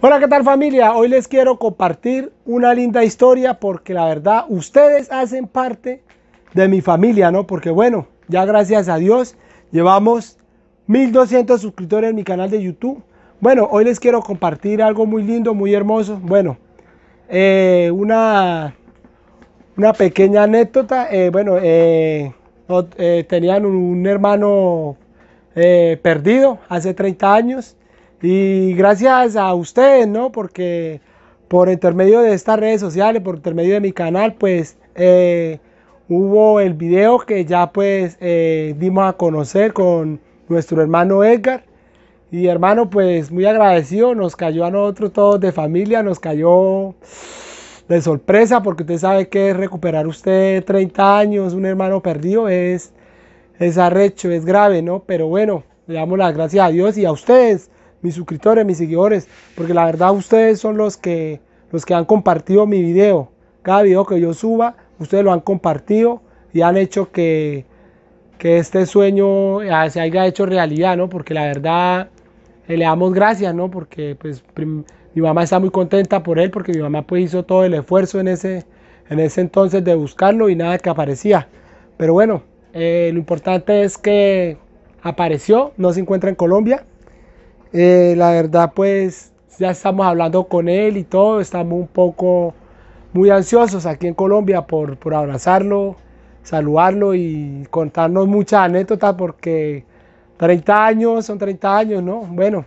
Hola, ¿qué tal familia? Hoy les quiero compartir una linda historia porque la verdad ustedes hacen parte de mi familia, ¿no? Porque bueno, ya gracias a Dios llevamos 1200 suscriptores en mi canal de YouTube. Bueno, hoy les quiero compartir algo muy lindo, muy hermoso. Bueno, eh, una, una pequeña anécdota. Eh, bueno, eh, tenían un hermano perdido hace 30 años. Y gracias a ustedes, ¿no? Porque por intermedio de estas redes sociales, por intermedio de mi canal, pues eh, hubo el video que ya pues eh, dimos a conocer con nuestro hermano Edgar. Y hermano, pues muy agradecido, nos cayó a nosotros todos de familia, nos cayó de sorpresa, porque usted sabe que recuperar usted 30 años, un hermano perdido, es, es arrecho, es grave, ¿no? Pero bueno, le damos las gracias a Dios y a ustedes mis suscriptores, mis seguidores, porque la verdad ustedes son los que, los que han compartido mi video. Cada video que yo suba, ustedes lo han compartido y han hecho que, que este sueño ah, se haya hecho realidad, ¿no? Porque la verdad eh, le damos gracias, ¿no? Porque pues mi mamá está muy contenta por él, porque mi mamá pues hizo todo el esfuerzo en ese, en ese entonces de buscarlo y nada que aparecía. Pero bueno, eh, lo importante es que apareció, no se encuentra en Colombia, eh, la verdad, pues ya estamos hablando con él y todo, estamos un poco muy ansiosos aquí en Colombia por, abrazarlo, saludarlo y contarnos muchas anécdotas porque 30 años son 30 años, ¿no? Bueno,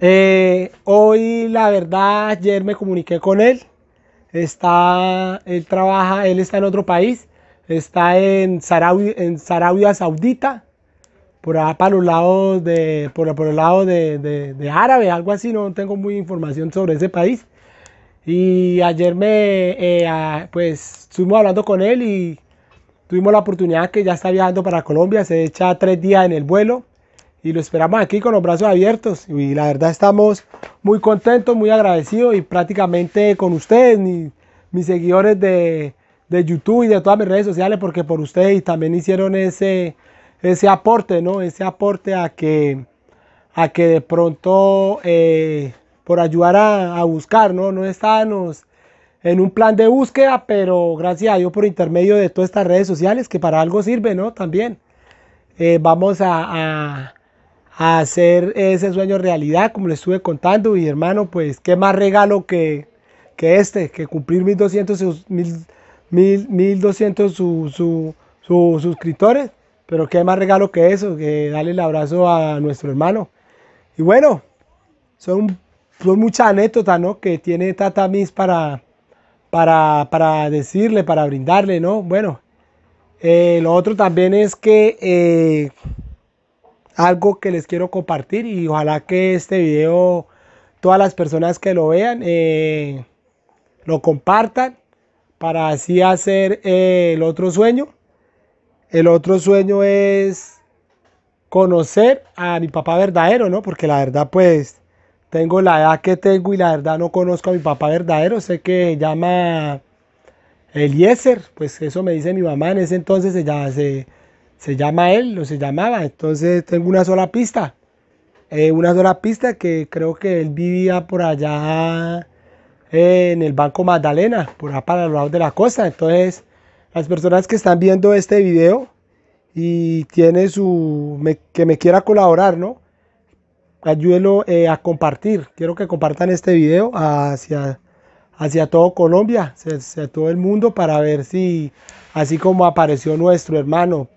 eh, hoy la verdad, ayer me comuniqué con él, está, él trabaja, él está en otro país, está en en Sarabia Saudita, por allá para de, por, el lado de, árabe, algo así, no tengo muy información sobre ese país. Y ayer me, eh, pues, estuvimos hablando con él y tuvimos la oportunidad que ya está viajando para Colombia, se echa tres días en el vuelo y lo esperamos aquí con los brazos abiertos. Y la verdad estamos muy contentos, muy agradecidos y prácticamente con ustedes, mis, mis seguidores de YouTube y de todas mis redes sociales, porque por ustedes también hicieron ese ese aporte, ¿no? Ese aporte a que, a que de pronto eh, por ayudar a, buscar, ¿no? No estábamos en un plan de búsqueda, pero gracias a Dios por intermedio de todas estas redes sociales, que para algo sirve, ¿no? También eh, vamos a, hacer ese sueño realidad, como le estuve contando, y hermano, pues qué más regalo que, este, que cumplir 1200, 1200 suscriptores pero qué más regalo que eso, que darle el abrazo a nuestro hermano. Y bueno, son, son muchas anécdotas, ¿no? Que tiene Tata Miss para, para, decirle, para brindarle, ¿no? Bueno, eh, lo otro también es que eh, algo que les quiero compartir y ojalá que este video, todas las personas que lo vean, eh, lo compartan para así hacer el otro sueño el otro sueño es conocer a mi papá verdadero, ¿no? Porque la verdad, pues, tengo la edad que tengo y la verdad no conozco a mi papá verdadero. Sé que se llama Eliezer, pues eso me dice mi mamá en ese entonces, se llama, se, llama él, lo se llamaba. Entonces tengo una sola pista, eh, una sola pista que creo que él vivía por allá en el Banco Magdalena, por allá para el lado de la costa. Entonces las personas que están viendo este video y tiene su que me quiera colaborar, ¿no? Ayúdelo eh, a compartir. Quiero que compartan este video hacia, hacia todo Colombia, hacia todo el mundo para ver si, así como apareció nuestro hermano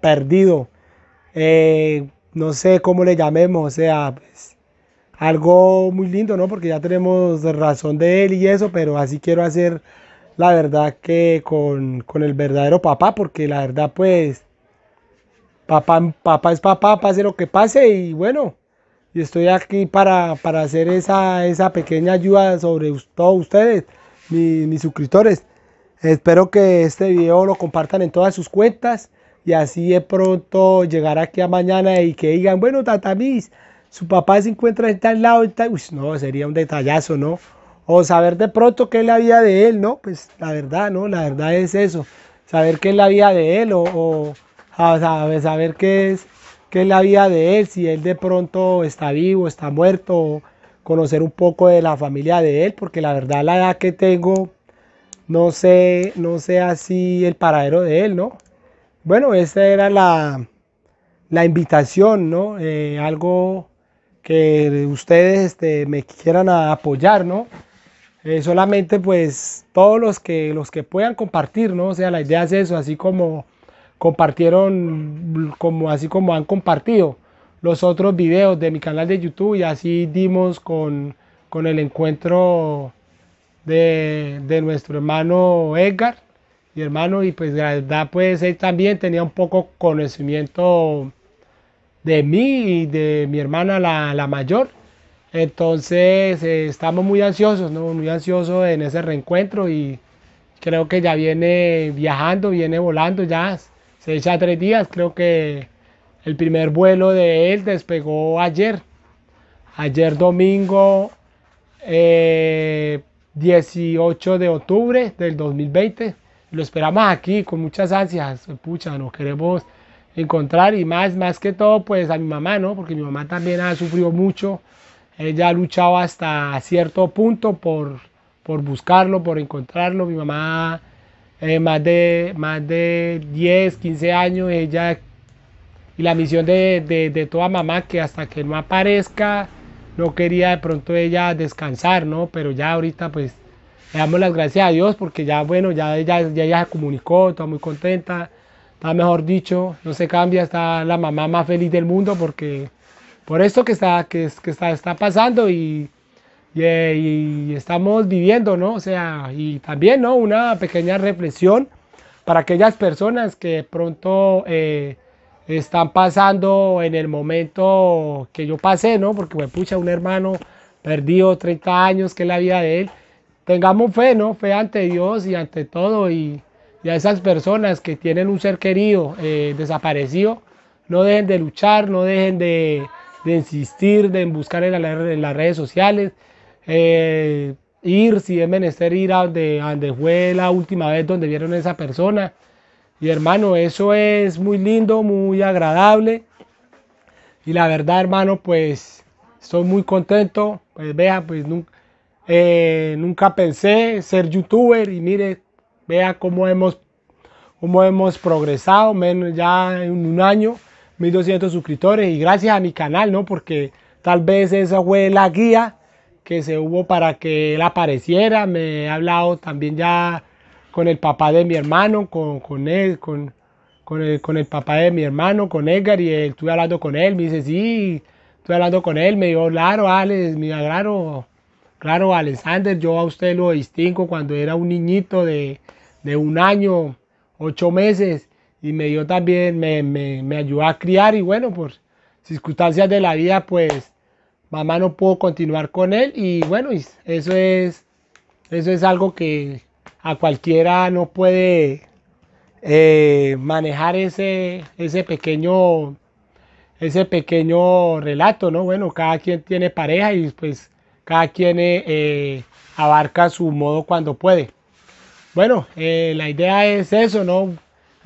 perdido, eh, no sé cómo le llamemos, o sea, pues, algo muy lindo, ¿no? Porque ya tenemos razón de él y eso, pero así quiero hacer la verdad que con, el verdadero papá, porque la verdad pues papá, papá es papá, pase lo que pase y bueno, y estoy aquí para, hacer esa, esa, pequeña ayuda sobre todos ustedes, mis, suscriptores. Espero que este video lo compartan en todas sus cuentas y así de pronto llegar aquí a mañana y que digan, bueno, Tatamis, su papá se encuentra en tal lado, no, sería un detallazo, ¿no? o saber de pronto qué es la vida de él, ¿no? Pues la verdad, ¿no? La verdad es eso, saber qué es la vida de él o, saber, qué es, qué la vida de él, si él de pronto está vivo, está muerto, conocer un poco de la familia de él, porque la verdad la edad que tengo, no sé, no sé así el paradero de él, ¿no? Bueno, esa era la, invitación, ¿no? Eh, algo que ustedes este, me quieran apoyar, ¿no? Eh, solamente pues todos los que, los que puedan compartir, ¿no? O sea, la idea es eso, así como compartieron, como, así como han compartido los otros videos de mi canal de YouTube y así dimos con, el encuentro de, nuestro hermano Edgar, mi hermano, y pues la verdad pues él también tenía un poco conocimiento de mí y de mi hermana la, la mayor. Entonces eh, estamos muy ansiosos, muy ansiosos en ese reencuentro y creo que ya viene viajando, viene volando ya. Se echa tres días, creo que el primer vuelo de él despegó ayer. Ayer domingo 18 eh, de octubre del 2020. Lo esperamos aquí con muchas ansias. Pucha, nos queremos encontrar y más, más que todo pues a mi mamá, ¿no? Porque mi mamá también ha sufrido mucho ella luchado hasta cierto punto por, por buscarlo, por encontrarlo. Mi mamá, eh, más, de, más de 10, 15 años, ella y la misión de, de, de, toda mamá que hasta que no aparezca no quería de pronto ella descansar, ¿no? Pero ya ahorita pues le damos las gracias a Dios porque ya bueno, ya ella ya, ella se comunicó, está muy contenta, está mejor dicho, no se cambia, está la mamá más feliz del mundo porque por esto que está, que, está, está pasando y, y, estamos viviendo, ¿no? O sea, y también, ¿no? Una pequeña reflexión para aquellas personas que pronto eh, están pasando en el momento que yo pasé, ¿no? Porque, me pues, pucha, un hermano perdido 30 años, que es la vida de él. Tengamos fe, ¿no? Fe ante Dios y ante todo. Y, a esas personas que tienen un ser querido eh, desaparecido, no dejen de luchar, no dejen de, de insistir, de buscar en, las redes sociales, eh, ir, si es menester, ir a donde, fue la última vez donde vieron a esa persona. Y hermano, eso es muy lindo, muy agradable. Y la verdad, hermano, pues estoy muy contento. Pues vea, pues nunca, eh, nunca pensé ser youtuber y mire, vea cómo hemos, cómo hemos progresado, menos ya en un año. 1200 suscriptores y gracias a mi canal, ¿no? Porque tal vez esa fue la guía que se hubo para que él apareciera. Me he hablado también ya con el papá de mi hermano, con, él, con, el, papá de mi hermano, con Edgar, y él, estuve hablando con él, me dice, sí, estuve hablando con él, me dijo, claro, Alex, mira, claro, claro, Alexander, yo a usted lo distingo cuando era un niñito de, de un año, ocho meses, y me dio también, me, ayudó a criar y bueno, por circunstancias de la vida, pues mamá no pudo continuar con él y bueno, eso es, eso es algo que a cualquiera no puede eh, manejar ese, ese, pequeño, ese pequeño relato, ¿no? Bueno, cada quien tiene pareja y pues cada quien eh, eh, abarca su modo cuando puede. Bueno, la idea es eso, ¿no?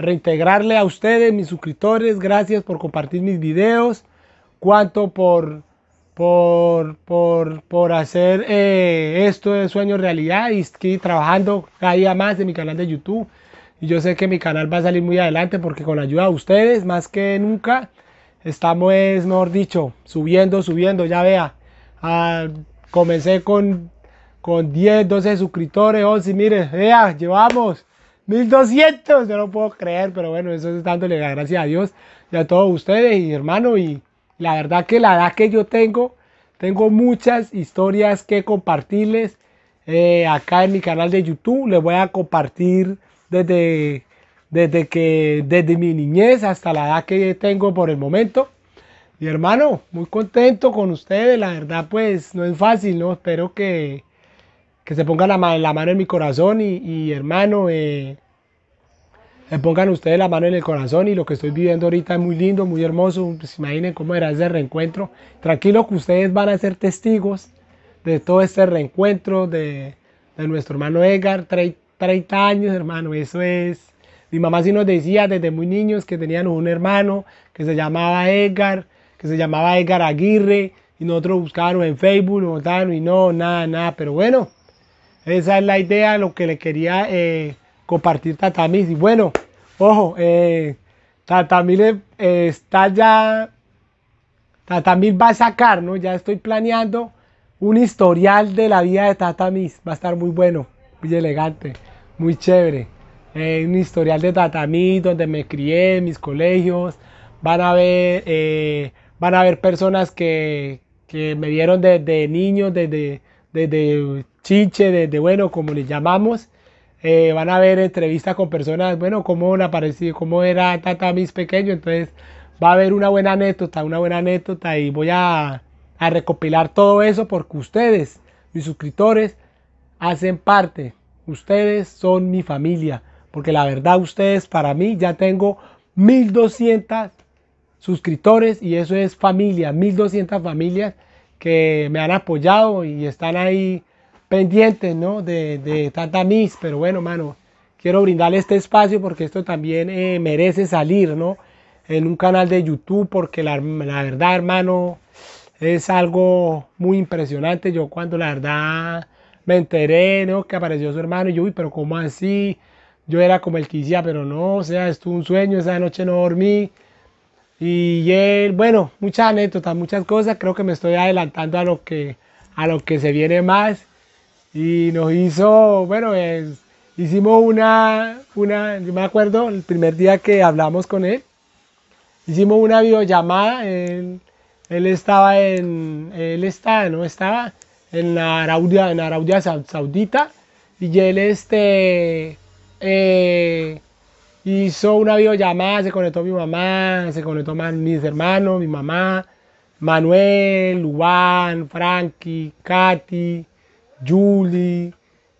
reintegrarle a ustedes, mis suscriptores, gracias por compartir mis videos, cuanto por, por, por, hacer eh, esto de sueño realidad y estoy trabajando cada día más en mi canal de YouTube. Y yo sé que mi canal va a salir muy adelante porque con la ayuda de ustedes, más que nunca, estamos, mejor dicho, subiendo, subiendo, ya vea. Ah, comencé con, con 10, 12 suscriptores, 11, mire, vea, llevamos 1200, yo no puedo creer, pero bueno, eso es dándole la gracias a Dios y a todos ustedes y hermano. Y la verdad que la edad que yo tengo, tengo muchas historias que compartirles eh, acá en mi canal de YouTube. Les voy a compartir desde, desde, que, desde mi niñez hasta la edad que tengo por el momento. Y hermano, muy contento con ustedes, la verdad pues no es fácil, ¿no? Espero que, que se pongan la, mano en mi corazón y, hermano, eh, se pongan ustedes la mano en el corazón y lo que estoy viviendo ahorita es muy lindo, muy hermoso. Pues imaginen cómo era ese reencuentro. Tranquilo que ustedes van a ser testigos de todo este reencuentro de, de nuestro hermano Edgar, 30 años, hermano, eso es. Mi mamá sí nos decía desde muy niños que tenían un hermano que se llamaba Edgar, que se llamaba Edgar Aguirre, y nosotros buscábamos en Facebook, nos y no, nada, nada, pero bueno, esa es la idea, lo que le quería eh, compartir Tatamis. Y bueno, ojo, eh, eh está ya. Tatamil va a sacar, ¿no? Ya estoy planeando un historial de la vida de Tatamis. Va a estar muy bueno, muy elegante, muy chévere. Eh, un historial de Tatamis, donde me crié, mis colegios. Van a ver, van a personas que, que me vieron desde niño, desde, desde Chiche, de, bueno, como le llamamos. Eh, van a ver entrevistas con personas, bueno, cómo, aparecido, cómo era Tata Mis pequeño, entonces va a haber una buena anécdota, una buena anécdota y voy a, a recopilar todo eso porque ustedes, mis suscriptores, hacen parte, ustedes son mi familia, porque la verdad ustedes para mí ya tengo 1200 suscriptores y eso es familia, 1200 familias que me han apoyado y están ahí pendientes, De, de tanta mis, pero bueno, mano, quiero brindarle este espacio porque esto también eh, merece salir, ¿no? En un canal de YouTube, porque la, verdad, hermano, es algo muy impresionante. Yo cuando la verdad me enteré, ¿no? Que apareció su hermano, yo, uy, pero ¿cómo así? Yo era como el que decía, pero no, o sea, esto un sueño, esa noche no dormí. Y él, bueno, muchas anécdotas, muchas cosas. Creo que me estoy adelantando a lo que, a lo que se viene más y nos hizo, bueno, es, hicimos una, una, yo me acuerdo el primer día que hablamos con él, hicimos una videollamada, él, él estaba en, él estaba, no estaba, en Arabia, en Arabia Saudita, y él este, eh, hizo una videollamada, se conectó mi mamá, se conectó mis hermanos, mi mamá, Manuel, Juan, Frankie, Katy, Julie,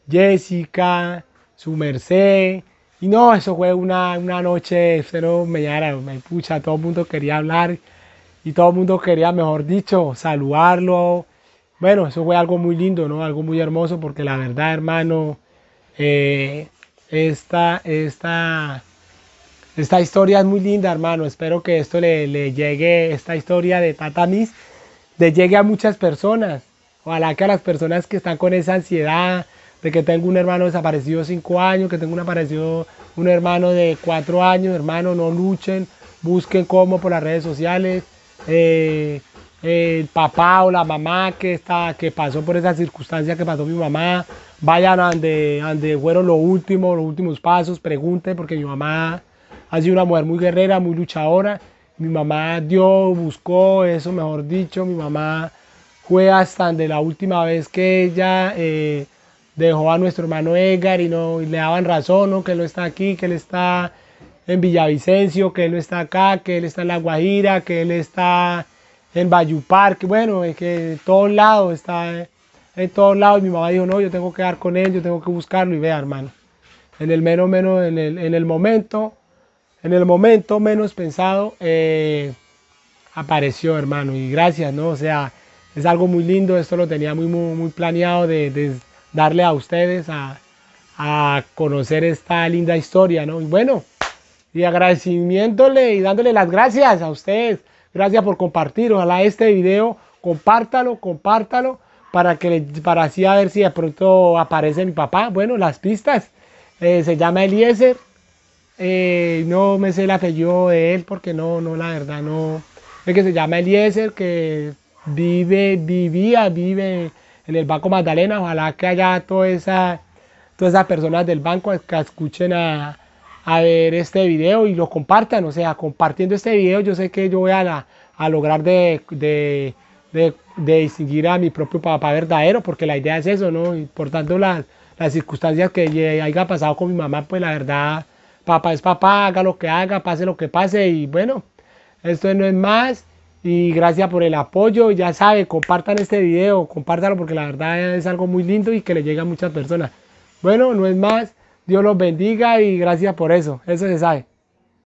Jessica, su merced. Y no, eso fue una, noche, pero me, me pucha, todo el mundo quería hablar y todo el mundo quería, mejor dicho, saludarlo. Bueno, eso fue algo muy lindo, ¿no? Algo muy hermoso, porque la verdad, hermano, eh, esta, esta, historia es muy linda, hermano. Espero que esto le, le llegue, esta historia de Tatamis, le llegue a muchas personas. Ojalá que a las personas que están con esa ansiedad de que tengo un hermano desaparecido cinco 5 años, que tengo un, aparecido, un hermano de 4 años, hermano, no luchen, busquen cómo por las redes sociales. Eh, el papá o la mamá que, está, que pasó por esa circunstancia que pasó mi mamá, vayan a donde, donde fueron los los últimos pasos, pregunten, porque mi mamá ha sido una mujer muy guerrera, muy luchadora. Mi mamá dio, buscó eso, mejor dicho, mi mamá fue hasta de la última vez que ella eh, dejó a nuestro hermano Edgar y, no, le daban razón, ¿no? que él no está aquí, que él está en Villavicencio, que él no está acá, que él está en La Guajira, que él está en Bayupar, bueno, es que en todos lados está, eh, en todos lados. Mi mamá dijo, no, yo tengo que dar con él, yo tengo que buscarlo y vea, hermano. En el menos, menos, en el, momento, en el momento menos pensado, eh, apareció, hermano. Y gracias, ¿no? O sea, es algo muy lindo, esto lo tenía muy, muy, planeado de, darle a ustedes a, conocer esta linda historia, ¿no? Y bueno, y agradeciéndole y dándole las gracias a ustedes, gracias por compartir, ojalá este video, compártalo, compártalo, para, que, para así a ver si de pronto aparece mi papá, bueno, las pistas, eh, se llama Eliezer, eh, no me sé el apellido de él porque no, no, la verdad, no, es que se llama Eliezer, que vive, vivía, vive en el Banco Magdalena. Ojalá que haya todas esas personas del banco que escuchen a, ver este video y lo compartan. O sea, compartiendo este video yo sé que yo voy a, lograr de, de, de, distinguir a mi propio papá verdadero, porque la idea es eso, ¿no? Importando las, las circunstancias que haya pasado con mi mamá, pues la verdad, papá es papá, haga lo que haga, pase lo que pase y bueno, esto no es más y gracias por el apoyo. Ya sabe, compartan este video, compártalo porque la verdad es algo muy lindo y que le llega a muchas personas. Bueno, no es más, Dios los bendiga y gracias por eso, eso se sabe.